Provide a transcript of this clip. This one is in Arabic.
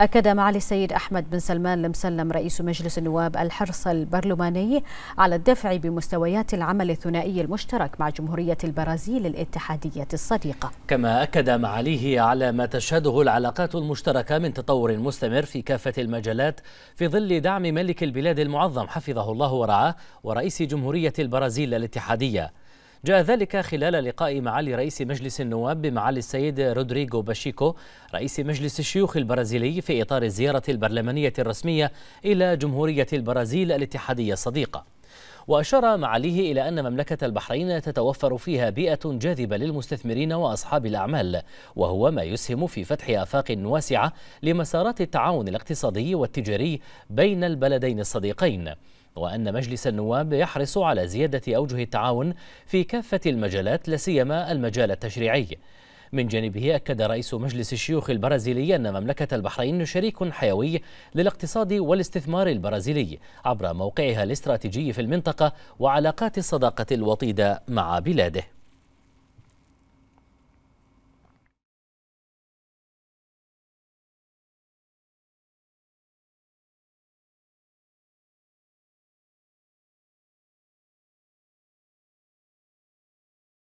أكد معالي السيد أحمد بن سلمان المسلم رئيس مجلس النواب الحرص البرلماني على الدفع بمستويات العمل الثنائي المشترك مع جمهورية البرازيل الاتحادية الصديقة كما أكد معاليه على ما تشهده العلاقات المشتركة من تطور مستمر في كافة المجالات في ظل دعم ملك البلاد المعظم حفظه الله ورعاه ورئيس جمهورية البرازيل الاتحادية جاء ذلك خلال لقاء معالي رئيس مجلس النواب بمعالي السيد رودريغو باشيكو رئيس مجلس الشيوخ البرازيلي في إطار الزيارة البرلمانية الرسمية إلى جمهورية البرازيل الاتحادية الصديقة وأشار معاليه إلى أن مملكة البحرين تتوفر فيها بيئة جاذبة للمستثمرين وأصحاب الأعمال وهو ما يسهم في فتح آفاق واسعة لمسارات التعاون الاقتصادي والتجاري بين البلدين الصديقين وأن مجلس النواب يحرص على زيادة أوجه التعاون في كافة المجالات سيما المجال التشريعي من جانبه أكد رئيس مجلس الشيوخ البرازيلي أن مملكة البحرين شريك حيوي للاقتصاد والاستثمار البرازيلي عبر موقعها الاستراتيجي في المنطقة وعلاقات الصداقة الوطيدة مع بلاده